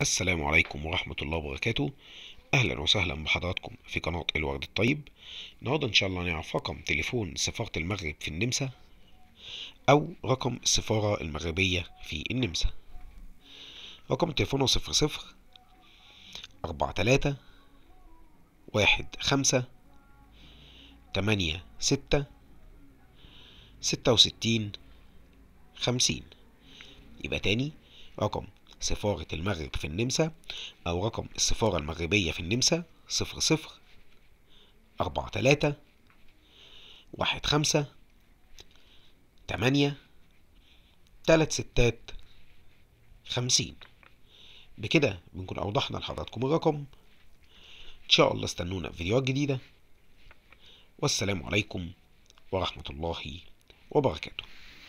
السلام عليكم ورحمة الله وبركاته أهلا وسهلا بحضراتكم في قناة الورد الطيب النهاردة إن شاء الله نعرف رقم تليفون سفارة المغرب في النمسا أو رقم السفارة المغربية في النمسا رقم هو صفر صفر أربعة تلاتة واحد خمسة تمانية ستة ستة وستين خمسين يبقى تاني رقم سفارة المغرب في النمسا أو رقم السفارة المغربية في النمسا صفر صفر أربعة تلاتة واحد خمسة تمانية تلات ستات خمسين بكده بنكون أوضحنا لحضراتكم الرقم إن شاء الله استنونا في فيديوهات جديدة والسلام عليكم ورحمة الله وبركاته